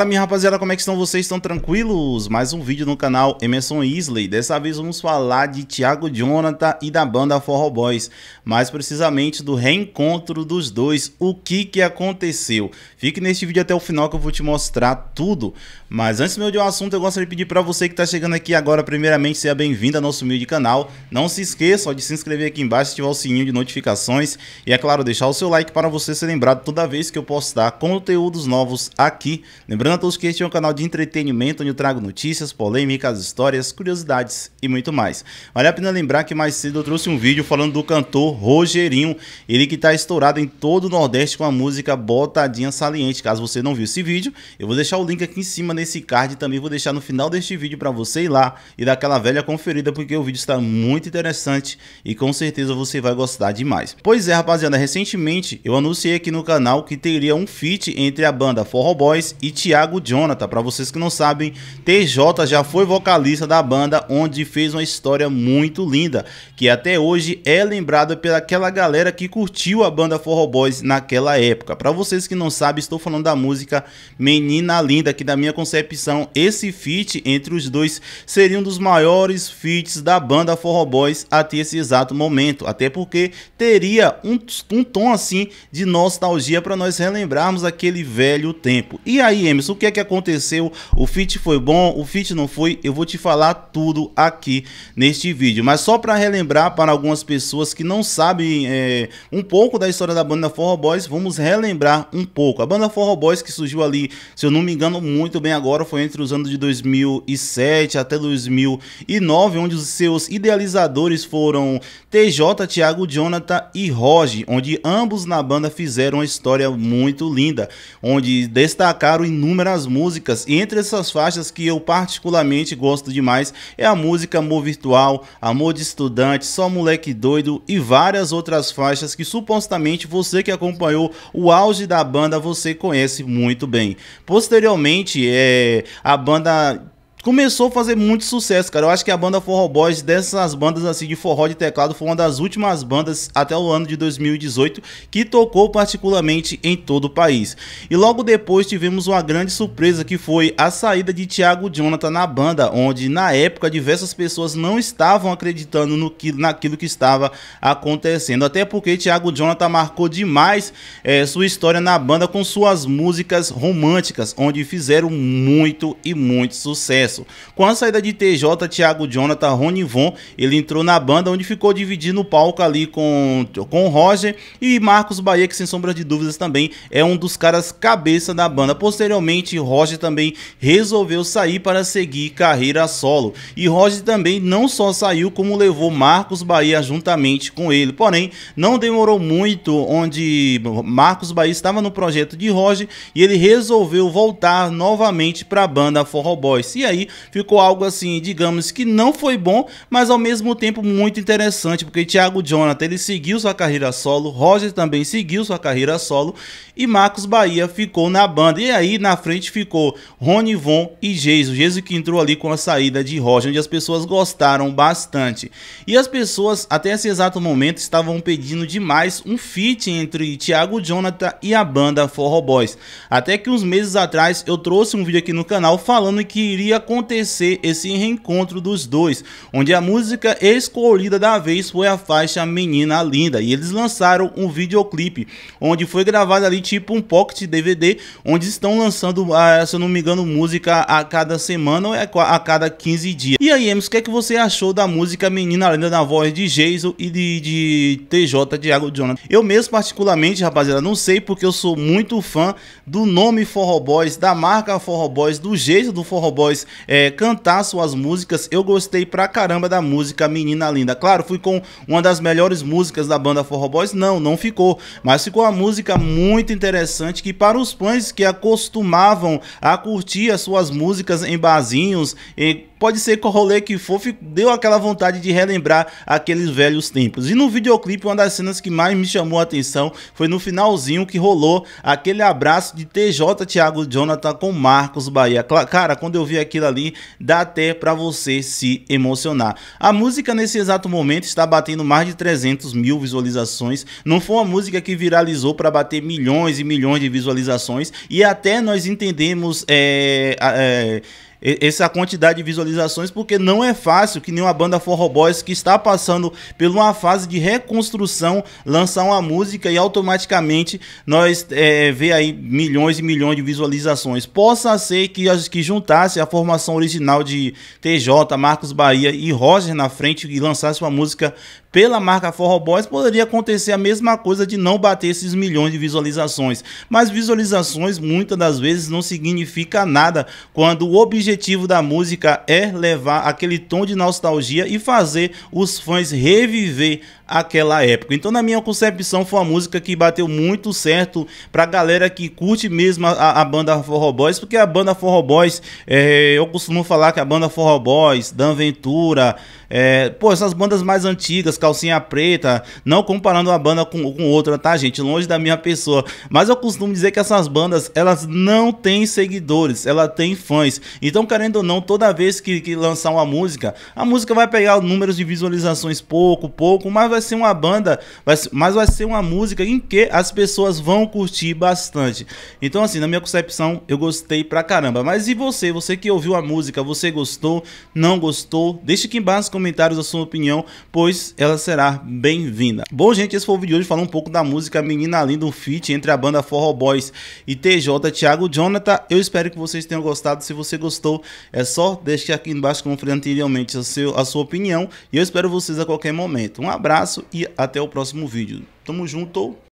Fala minha rapaziada, como é que estão vocês? Estão tranquilos? Mais um vídeo no canal Emerson Isley. Dessa vez vamos falar de Thiago Jonathan e da banda Forro Boys, mais precisamente do reencontro dos dois, o que que aconteceu. Fique neste vídeo até o final que eu vou te mostrar tudo. Mas antes meu de um assunto, eu gostaria de pedir para você que está chegando aqui agora, primeiramente, seja bem-vindo ao nosso humilde canal. Não se esqueça de se inscrever aqui embaixo, ativar o sininho de notificações e, é claro, deixar o seu like para você ser lembrado toda vez que eu postar conteúdos novos aqui. Lembrando garanto que este é um canal de entretenimento onde eu trago notícias, polêmicas, histórias, curiosidades e muito mais. Vale a pena lembrar que mais cedo eu trouxe um vídeo falando do cantor Rogerinho, ele que está estourado em todo o Nordeste com a música Botadinha Saliente. Caso você não viu esse vídeo, eu vou deixar o link aqui em cima nesse card e também vou deixar no final deste vídeo para você ir lá e dar aquela velha conferida porque o vídeo está muito interessante e com certeza você vai gostar demais. Pois é, rapaziada, recentemente eu anunciei aqui no canal que teria um feat entre a banda Forró Boys e Tiago Thiago Jonathan. Para vocês que não sabem, TJ já foi vocalista da banda, onde fez uma história muito linda, que até hoje é lembrada pelaquela galera que curtiu a banda Forro Boys naquela época. Para vocês que não sabem, estou falando da música Menina Linda, que da minha concepção, esse feat entre os dois seria um dos maiores feats da banda Forro Boys até esse exato momento, até porque teria um, um tom assim de nostalgia para nós relembrarmos aquele velho tempo. E aí, Emerson, o que é que aconteceu? O fit foi bom? O fit não foi? Eu vou te falar tudo aqui neste vídeo. Mas só para relembrar para algumas pessoas que não sabem é, um pouco da história da banda Forró Boys, vamos relembrar um pouco. A banda Forró Boys que surgiu ali, se eu não me engano muito bem agora, foi entre os anos de 2007 até 2009, onde os seus idealizadores foram TJ, Thiago, Jonathan e Roger, onde ambos na banda fizeram uma história muito linda, onde destacaram inúmeros inúmeras músicas. E entre essas faixas que eu particularmente gosto demais é a música Amor Virtual, Amor de Estudante, Só Moleque Doido e várias outras faixas que supostamente você que acompanhou o auge da banda você conhece muito bem. Posteriormente, é, a banda começou a fazer muito sucesso, cara. Eu acho que a banda Forró Boys, dessas bandas assim de forró de teclado, foi uma das últimas bandas até o ano de 2018 que tocou particularmente em todo o país. E logo depois tivemos uma grande surpresa que foi a saída de Thiago Jonathan na banda, onde na época diversas pessoas não estavam acreditando no que, naquilo que estava acontecendo. Até porque Thiago Jonathan marcou demais é, sua história na banda com suas músicas românticas, onde fizeram muito e muito sucesso sucesso. Com a saída de TJ, Thiago Jonathan, Rony Von, ele entrou na banda, onde ficou dividindo o palco ali com, com Roger e Marcos Bahia, que sem sombra de dúvidas também é um dos caras cabeça da banda. Posteriormente, Roger também resolveu sair para seguir carreira solo. E Roger também não só saiu, como levou Marcos Bahia juntamente com ele. Porém, não demorou muito, onde Marcos Bahia estava no projeto de Roger e ele resolveu voltar novamente para a banda Forró Boys. E aí aí ficou algo assim, digamos que não foi bom, mas ao mesmo tempo muito interessante, porque Thiago Jonathan ele seguiu sua carreira solo, Roger também seguiu sua carreira solo e Marcos Bahia ficou na banda. E aí na frente ficou Rony Von e Geiso. Geiso que entrou ali com a saída de Roger, onde as pessoas gostaram bastante. E as pessoas até esse exato momento estavam pedindo demais um feat entre Thiago Jonathan e a banda Forró Boys. Até que uns meses atrás eu trouxe um vídeo aqui no canal falando que iria acontecer esse reencontro dos dois, onde a música escolhida da vez foi a faixa Menina Linda. E eles lançaram um videoclipe, onde foi gravado ali tipo um pocket DVD, onde estão lançando, ah, se eu não me engano, música a cada semana ou é a cada 15 dias. E aí, Emerson, o que, é que você achou da música Menina Linda na voz de Jason e de, de TJ Diago Jonathan? Eu mesmo, particularmente, rapaziada, não sei porque eu sou muito fã do nome Forro Boys, da marca Forro Boys, do jeito do Forro Boys é, cantar suas músicas. Eu gostei pra caramba da música Menina Linda. Claro, fui com uma das melhores músicas da banda Forró Boys. Não, não ficou. Mas ficou uma música muito interessante que para os fãs que acostumavam a curtir as suas músicas em barzinhos, em pode ser que o rolê que for deu aquela vontade de relembrar aqueles velhos tempos. E no videoclipe, uma das cenas que mais me chamou a atenção foi no finalzinho que rolou aquele abraço de TJ Thiago Jonathan com Marcos Bahia. Cara, quando eu vi aquilo ali, dá até para você se emocionar. A música nesse exato momento está batendo mais de 300 mil visualizações. Não foi uma música que viralizou para bater milhões e milhões de visualizações e até nós entendemos é, é essa quantidade de visualizações, porque não é fácil que nenhuma banda Forro Boys que está passando por uma fase de reconstrução lançar uma música e automaticamente nós é, aí milhões e milhões de visualizações. Possa ser que, que juntasse a formação original de TJ, Marcos Bahia e Roger na frente e lançasse uma música pela marca Forro Boys, poderia acontecer a mesma coisa de não bater esses milhões de visualizações. Mas visualizações muitas das vezes não significa nada quando o objetivo da música é levar aquele tom de nostalgia e fazer os fãs reviver aquela época. Então, na minha concepção, foi uma música que bateu muito certo pra galera que curte mesmo a, a banda Forró Boys, porque a banda Forró Boys, é, eu costumo falar que a banda Forró Boys, Dan Ventura, é, pô, essas bandas mais antigas, Calcinha Preta, não comparando a banda com, com outra, tá, gente? Longe da minha pessoa. Mas eu costumo dizer que essas bandas, elas não têm seguidores, elas têm fãs. Então, querendo ou não, toda vez que, que lançar uma música, a música vai pegar números de visualizações pouco, pouco, mas vai vai ser uma banda, mas vai ser uma música em que as pessoas vão curtir bastante. Então, assim, na minha concepção, eu gostei pra caramba. Mas e você? Você que ouviu a música, você gostou? Não gostou? Deixe aqui embaixo nos comentários a sua opinião, pois ela será bem-vinda. Bom, gente, esse foi o vídeo de hoje falando um pouco da música Menina Linda, um feat entre a banda Forró Boys e TJ Thiago Jonathan. Eu espero que vocês tenham gostado. Se você gostou, é só deixar aqui embaixo, como falei anteriormente, a, seu, a sua opinião. E eu espero vocês a qualquer momento. Um abraço abraço e até o próximo vídeo. Tamo junto!